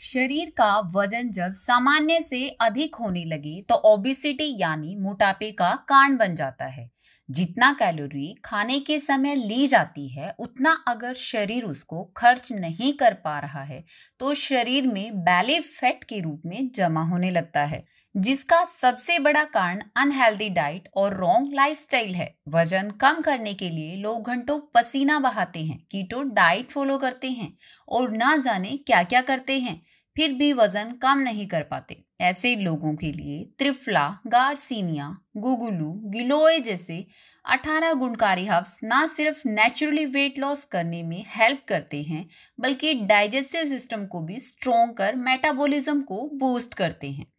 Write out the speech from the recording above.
शरीर का वजन जब सामान्य से अधिक होने लगे तो ओबिसिटी यानी मोटापे का कारण बन जाता है जितना कैलोरी खाने के समय ली जाती है उतना अगर शरीर उसको खर्च नहीं कर पा रहा है तो शरीर में बैले फैट के रूप में जमा होने लगता है जिसका सबसे बड़ा कारण अनहेल्दी डाइट और रॉन्ग लाइफस्टाइल है वजन कम करने के लिए लोग घंटों पसीना बहाते हैं कीटो डाइट फॉलो करते हैं और ना जाने क्या क्या करते हैं फिर भी वजन कम नहीं कर पाते ऐसे लोगों के लिए त्रिफला गारसिनिया गुगुलू गिलोए जैसे 18 गुणकारी हब्स ना सिर्फ नेचुरली वेट लॉस करने में हेल्प करते हैं बल्कि डाइजेस्टिव सिस्टम को भी स्ट्रोंग कर मेटाबॉलिज्म को बूस्ट करते हैं